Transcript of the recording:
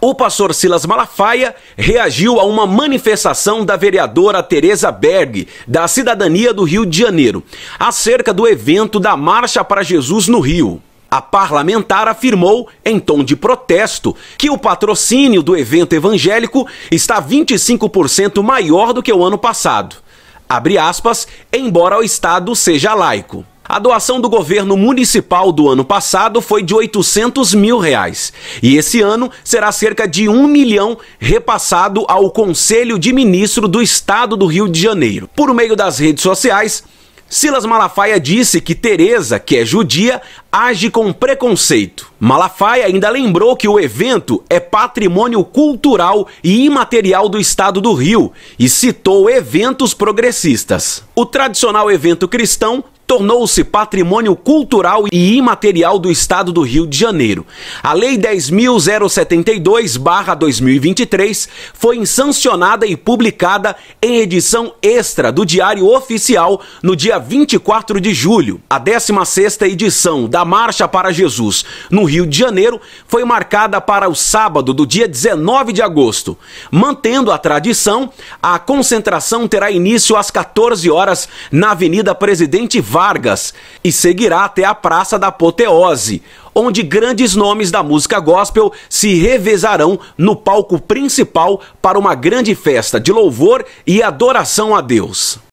O pastor Silas Malafaia reagiu a uma manifestação da vereadora Tereza Berg, da Cidadania do Rio de Janeiro, acerca do evento da Marcha para Jesus no Rio. A parlamentar afirmou, em tom de protesto, que o patrocínio do evento evangélico está 25% maior do que o ano passado. Aspas, embora o Estado seja laico. A doação do governo municipal do ano passado foi de 800 mil reais e esse ano será cerca de um milhão repassado ao Conselho de Ministros do Estado do Rio de Janeiro. Por meio das redes sociais, Silas Malafaia disse que Teresa, que é judia, age com preconceito. Malafaia ainda lembrou que o evento é patrimônio cultural e imaterial do estado do Rio e citou eventos progressistas. O tradicional evento cristão tornou-se patrimônio cultural e imaterial do Estado do Rio de Janeiro. A Lei 10.072-2023 foi sancionada e publicada em edição extra do Diário Oficial no dia 24 de julho. A 16ª edição da Marcha para Jesus no Rio de Janeiro foi marcada para o sábado do dia 19 de agosto. Mantendo a tradição, a concentração terá início às 14 horas na Avenida Presidente Vargas Vargas e seguirá até a Praça da Apoteose, onde grandes nomes da música gospel se revezarão no palco principal para uma grande festa de louvor e adoração a Deus.